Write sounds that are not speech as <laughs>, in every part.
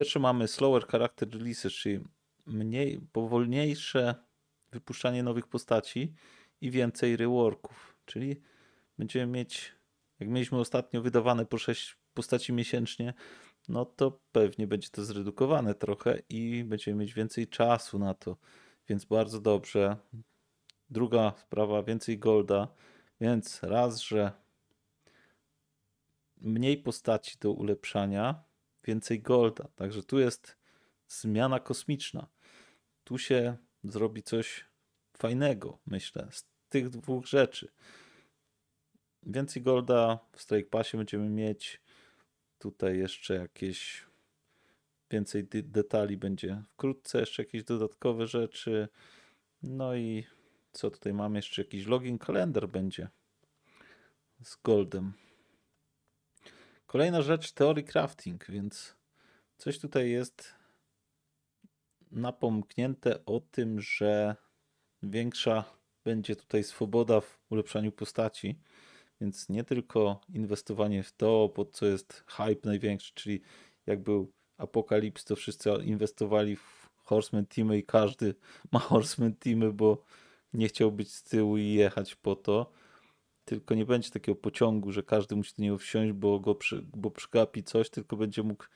Pierwszy mamy slower character releases, czyli mniej, powolniejsze wypuszczanie nowych postaci i więcej reworków, czyli będziemy mieć, jak mieliśmy ostatnio wydawane po 6 postaci miesięcznie, no to pewnie będzie to zredukowane trochę i będziemy mieć więcej czasu na to, więc bardzo dobrze. Druga sprawa, więcej golda, więc raz, że mniej postaci do ulepszania, więcej golda. Także tu jest zmiana kosmiczna. Tu się zrobi coś fajnego, myślę, z tych dwóch rzeczy. Więcej golda w Strike Passie będziemy mieć. Tutaj jeszcze jakieś więcej detali będzie wkrótce, jeszcze jakieś dodatkowe rzeczy. No i co tutaj mamy? Jeszcze jakiś login kalender będzie z Goldem. Kolejna rzecz, teorii crafting, więc coś tutaj jest napomknięte o tym, że większa będzie tutaj swoboda w ulepszaniu postaci, więc nie tylko inwestowanie w to, pod co jest hype największy, czyli jak był Apokalips, to wszyscy inwestowali w Horseman Teamy i każdy ma Horseman Teamy, bo nie chciał być z tyłu i jechać po to, tylko nie będzie takiego pociągu, że każdy musi do niego wsiąść, bo go przy, bo przygapi coś, tylko będzie mógł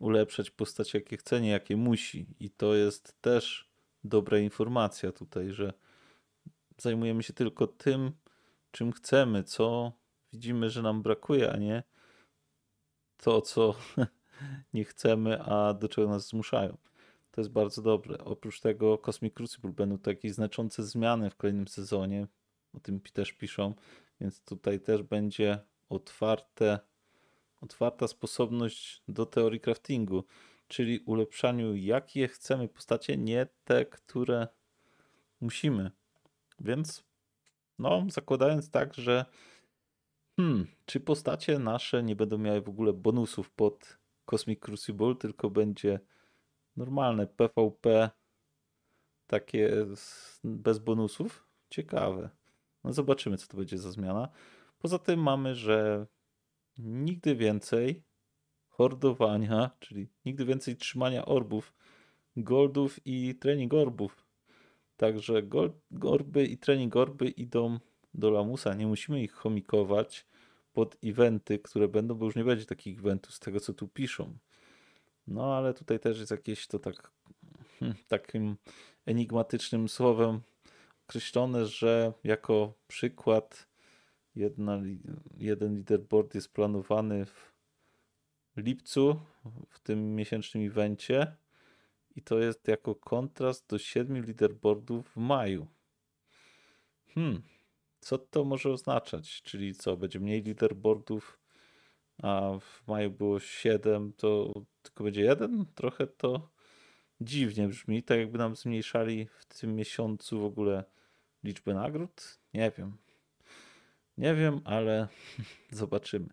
ulepszać postać jakie chce, nie jakie musi. I to jest też dobra informacja tutaj, że zajmujemy się tylko tym, czym chcemy, co widzimy, że nam brakuje, a nie to, co <laughs> nie chcemy, a do czego nas zmuszają. To jest bardzo dobre. Oprócz tego Cosmic Crucible będą takie znaczące zmiany w kolejnym sezonie. O tym też piszą. Więc tutaj też będzie otwarte, otwarta sposobność do teorii craftingu, czyli ulepszaniu jakie chcemy postacie, nie te, które musimy. Więc no, zakładając tak, że hmm, czy postacie nasze nie będą miały w ogóle bonusów pod Cosmic Crucible, tylko będzie normalne PvP takie bez bonusów? Ciekawe. No zobaczymy, co to będzie za zmiana. Poza tym mamy, że nigdy więcej hordowania, czyli nigdy więcej trzymania orbów, goldów i trening orbów. Także gorby orby i trening orby idą do lamusa. Nie musimy ich chomikować pod eventy, które będą, bo już nie będzie takich eventów z tego, co tu piszą. No ale tutaj też jest jakieś to tak hmm, takim enigmatycznym słowem określone, że jako przykład jedna, jeden leaderboard jest planowany w lipcu, w tym miesięcznym evencie i to jest jako kontrast do siedmiu leaderboardów w maju. Hmm, co to może oznaczać? Czyli co, będzie mniej leaderboardów, a w maju było siedem, to tylko będzie jeden? Trochę to dziwnie brzmi, tak jakby nam zmniejszali w tym miesiącu w ogóle liczbę nagród. Nie wiem. Nie wiem, ale <laughs> zobaczymy.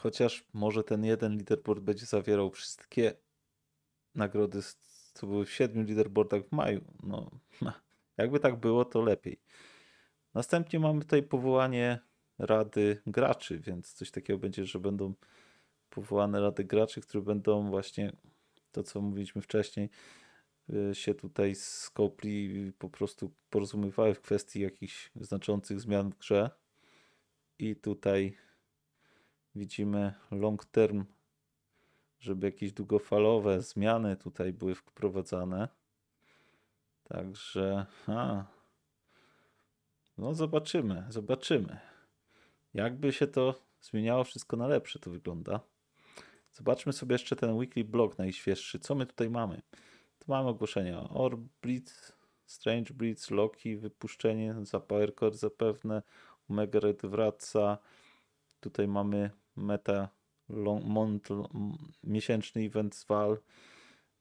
Chociaż może ten jeden leaderboard będzie zawierał wszystkie nagrody, co były w siedmiu leaderboardach w maju. No, <laughs> jakby tak było, to lepiej. Następnie mamy tutaj powołanie rady graczy, więc coś takiego będzie, że będą powołane rady graczy, które będą właśnie to co mówiliśmy wcześniej, e, się tutaj z i po prostu porozumiewały w kwestii jakichś znaczących zmian w grze. I tutaj widzimy long term, żeby jakieś długofalowe zmiany tutaj były wprowadzane. Także, a, no zobaczymy, zobaczymy. Jakby się to zmieniało wszystko na lepsze, to wygląda. Zobaczmy sobie jeszcze ten weekly blog najświeższy. Co my tutaj mamy? Tu mamy ogłoszenia. Orbit, Strange Blitz, Loki, wypuszczenie, Zapirecore zapewne, Omega Red wraca. Tutaj mamy meta long, mont, miesięczny event z Val,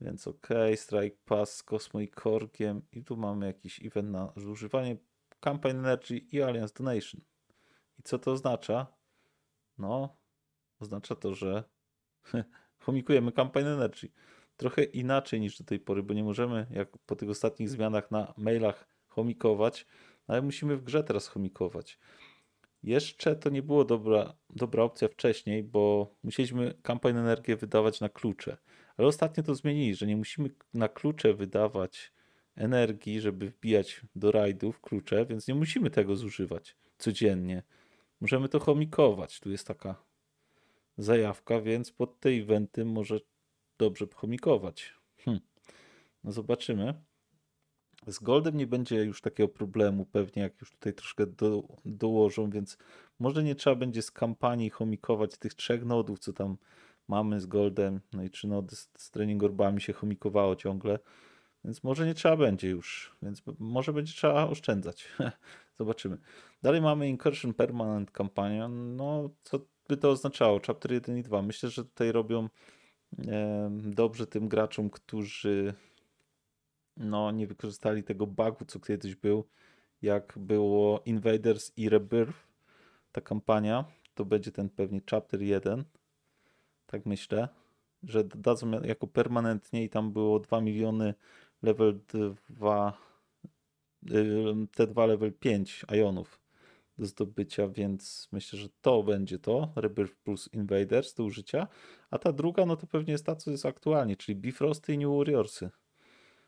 więc ok, Strike Pass z Cosmo i Korgiem i tu mamy jakiś event na zużywanie Campaign Energy i Alliance Donation. I co to oznacza? No, oznacza to, że <laughs> Chomikujemy Campaign Energy. Trochę inaczej niż do tej pory, bo nie możemy, jak po tych ostatnich zmianach na mailach, chomikować, no ale musimy w grze teraz chomikować. Jeszcze to nie było dobra, dobra opcja wcześniej, bo musieliśmy kampanię energię wydawać na klucze. Ale ostatnio to zmienili, że nie musimy na klucze wydawać energii, żeby wbijać do rajdów klucze, więc nie musimy tego zużywać codziennie. Możemy to chomikować. Tu jest taka zajawka, więc pod te eventy może dobrze chomikować. Hm. No zobaczymy. Z Goldem nie będzie już takiego problemu, pewnie jak już tutaj troszkę do, dołożą, więc może nie trzeba będzie z kampanii chomikować tych trzech nodów, co tam mamy z Goldem, no i trzy nody z, z training orbami się chomikowało ciągle, więc może nie trzeba będzie już, więc może będzie trzeba oszczędzać. <laughs> Zobaczymy. Dalej mamy Incursion Permanent kampania, no co by to oznaczało? Chapter 1 i 2. Myślę, że tutaj robią dobrze tym graczom, którzy no, nie wykorzystali tego bugu, co kiedyś był, jak było Invaders i Rebirth, ta kampania, to będzie ten pewnie chapter 1, tak myślę, że dadzą jako permanentnie i tam było 2 miliony level 2, y, te 2 level 5 ionów do zdobycia, więc myślę, że to będzie to, Rebirth plus Invaders do użycia, a ta druga no to pewnie jest ta, co jest aktualnie, czyli Bifrosty i New Warriorsy.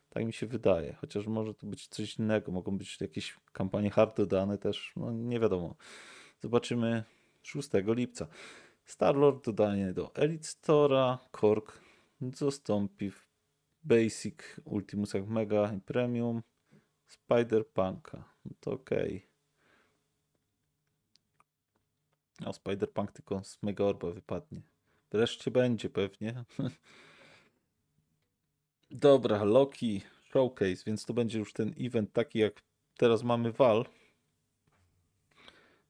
Tak mi się wydaje, chociaż może to być coś innego, mogą być jakieś kampanie hard dodane też, no nie wiadomo. Zobaczymy 6 lipca. Starlord dodanie do Elite Store'a, Kork zastąpi w Basic, jak Mega i Premium Spider-Punka. No to okej. Okay. A Spider-Punk tylko z mega orba wypadnie. Wreszcie będzie pewnie. <laughs> Dobra, Loki, Showcase, więc to będzie już ten event taki jak teraz mamy Val.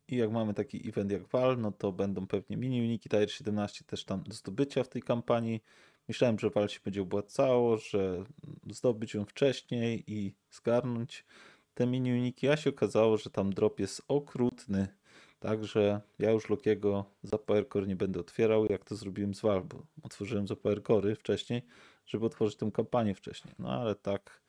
I jak mamy taki event jak Val, no to będą pewnie mini uniki Tire 17 też tam do zdobycia w tej kampanii. Myślałem, że Val się będzie obłacało, że zdobyć ją wcześniej i zgarnąć te mini uniki, a się okazało, że tam drop jest okrutny. Także ja już Lokiego za PowerCore nie będę otwierał, jak to zrobiłem z Valve. Otworzyłem za PowerCory wcześniej, żeby otworzyć tę kampanię wcześniej. No ale tak,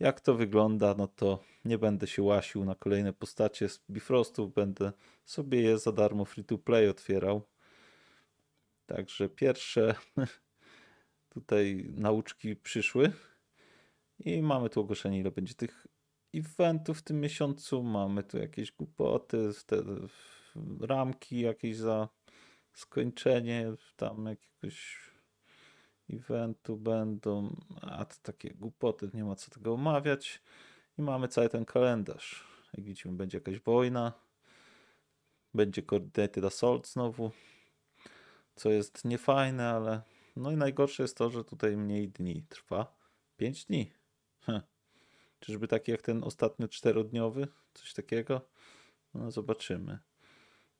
jak to wygląda, no to nie będę się łasił na kolejne postacie z Bifrostów, będę sobie je za darmo free to play otwierał. Także pierwsze <laughs> tutaj nauczki przyszły. I mamy tu ogłoszenie, ile będzie tych eventów w tym miesiącu. Mamy tu jakieś głupoty, te ramki jakieś za skończenie tam jakiegoś eventu będą, a to takie głupoty, nie ma co tego omawiać. I mamy cały ten kalendarz. Jak widzimy, będzie jakaś wojna, będzie Coordinated Assault znowu, co jest niefajne, ale no i najgorsze jest to, że tutaj mniej dni trwa. 5 dni. Heh. Czyżby taki jak ten ostatnio czterodniowy? Coś takiego? No, zobaczymy.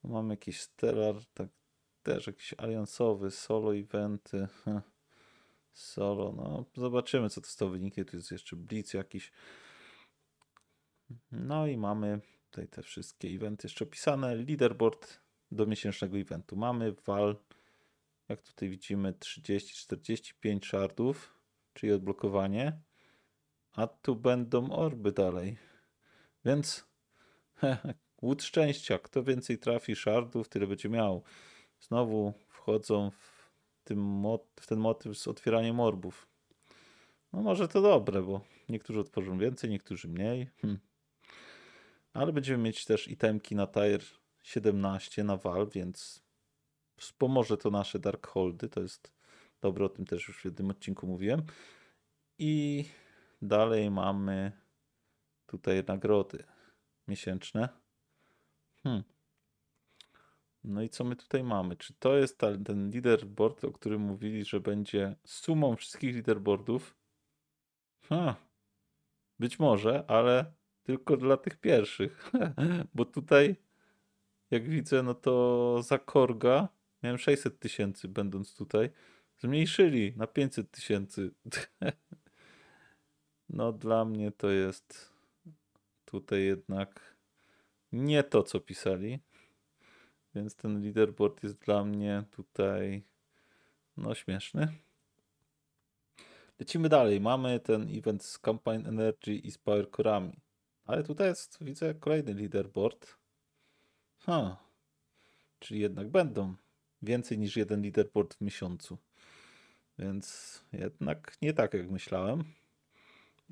No, mamy jakiś Stellar, tak, też jakiś aliansowy, solo eventy. Solo, no zobaczymy co to z to wyniknie. Tu jest jeszcze Blitz jakiś. No i mamy tutaj te wszystkie eventy jeszcze opisane. Leaderboard do miesięcznego eventu. Mamy wal, jak tutaj widzimy, 30, 45 shardów, czyli odblokowanie. A tu będą orby dalej. Więc <laughs> łód szczęścia. Kto więcej trafi szardów, tyle będzie miał. Znowu wchodzą w, tym w ten motyw z otwieraniem orbów. No może to dobre, bo niektórzy otworzą więcej, niektórzy mniej. Hm. Ale będziemy mieć też itemki na tier 17 na wal, więc wspomoże to nasze Darkholdy. To jest dobre, o tym też już w jednym odcinku mówiłem. I Dalej mamy tutaj nagrody miesięczne. Hmm. No i co my tutaj mamy? Czy to jest ta, ten leaderboard, o którym mówili, że będzie sumą wszystkich leaderboardów? Ha. Hmm. Być może, ale tylko dla tych pierwszych. <laughs> Bo tutaj, jak widzę, no to za Korga miałem 600 tysięcy będąc tutaj. Zmniejszyli na 500 tysięcy. <laughs> No dla mnie to jest tutaj jednak nie to, co pisali. Więc ten leaderboard jest dla mnie tutaj no śmieszny. Lecimy dalej. Mamy ten event z Campaign Energy i z Power Ale tutaj jest, widzę, kolejny leaderboard. Ha. Czyli jednak będą więcej niż jeden leaderboard w miesiącu. Więc jednak nie tak, jak myślałem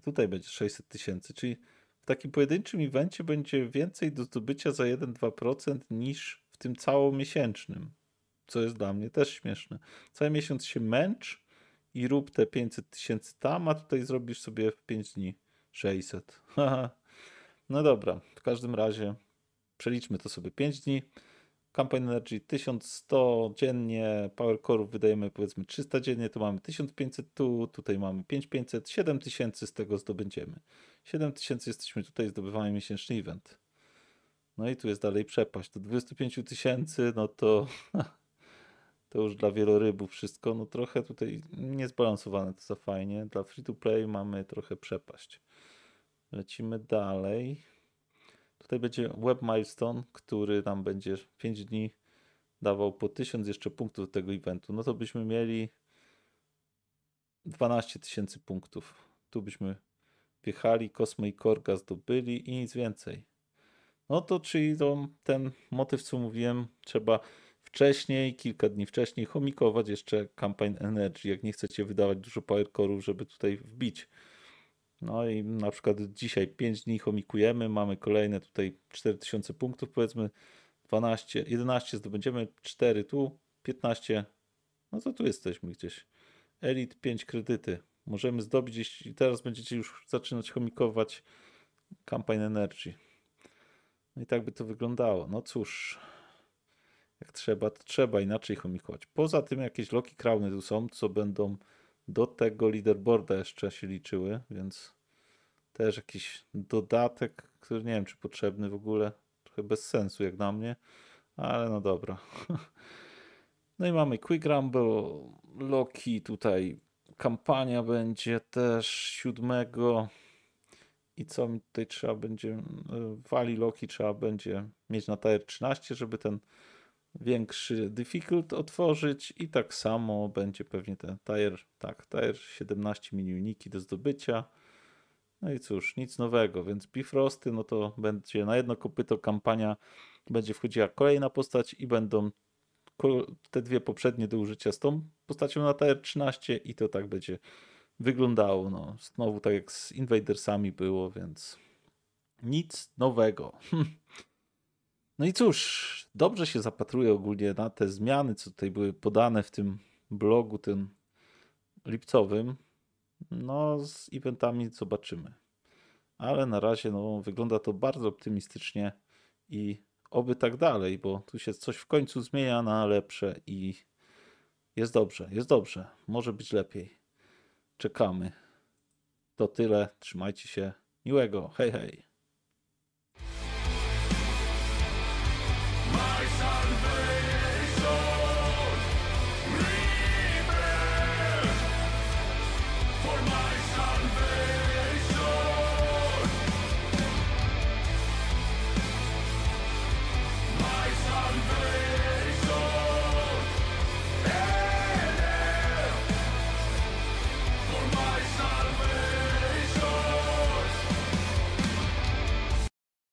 tutaj będzie 600 tysięcy, czyli w takim pojedynczym evencie będzie więcej do zdobycia za 1-2% niż w tym całomiesięcznym, co jest dla mnie też śmieszne. Cały miesiąc się męcz i rób te 500 tysięcy tam, a tutaj zrobisz sobie w 5 dni 600. <laughs> no dobra, w każdym razie przeliczmy to sobie 5 dni. Campaign Energy 1100 dziennie, Power Core wydajemy powiedzmy 300 dziennie, tu mamy 1500, tu, tutaj mamy 5500, 7000 z tego zdobędziemy. 7000 jesteśmy tutaj, zdobywamy miesięczny event. No i tu jest dalej przepaść. Do 25 tysięcy, no to <laughs> to już dla wielorybów wszystko, no trochę tutaj niezbalansowane to za fajnie. Dla free to play mamy trochę przepaść. Lecimy dalej. Tutaj będzie web milestone, który nam będzie 5 dni dawał po 1000 jeszcze punktów do tego eventu. No to byśmy mieli 12 tysięcy punktów. Tu byśmy wjechali, Kosmo i Korga zdobyli i nic więcej. No to czyli to, ten motyw, co mówiłem, trzeba wcześniej, kilka dni wcześniej homikować jeszcze Campaign Energy, jak nie chcecie wydawać dużo powerkorów, żeby tutaj wbić. No i na przykład dzisiaj 5 dni chomikujemy, mamy kolejne tutaj 4000 punktów, powiedzmy 12, 11 zdobędziemy, 4 tu, 15, no to tu jesteśmy gdzieś. Elite 5 kredyty. Możemy zdobyć, jeśli teraz będziecie już zaczynać chomikować Campaign Energy. No i tak by to wyglądało. No cóż, jak trzeba, to trzeba inaczej chomikować. Poza tym jakieś loki crowny tu są, co będą do tego leaderboarda jeszcze się liczyły, więc też jakiś dodatek, który nie wiem czy potrzebny w ogóle, trochę bez sensu jak na mnie, ale no dobra. <laughs> No i mamy Quick Rumble, Loki, tutaj kampania będzie też siódmego i co mi tutaj trzeba będzie, e, wali Loki trzeba będzie mieć na TR13, żeby ten większy difficult otworzyć i tak samo będzie pewnie ten tire, tak, tire 17 milioniki do zdobycia. No i cóż, nic nowego, więc Bifrosty, no to będzie na jedno kopyto kampania, będzie wchodziła kolejna postać i będą te dwie poprzednie do użycia z tą postacią na tire 13 i to tak będzie wyglądało, no znowu tak jak z Invadersami było, więc nic nowego. <laughs> No i cóż, dobrze się zapatruję ogólnie na te zmiany, co tutaj były podane w tym blogu, tym lipcowym. No, z eventami zobaczymy. Ale na razie no, wygląda to bardzo optymistycznie i oby tak dalej, bo tu się coś w końcu zmienia na lepsze i jest dobrze, jest dobrze. Może być lepiej. Czekamy. To tyle. Trzymajcie się. Miłego. Hej, hej.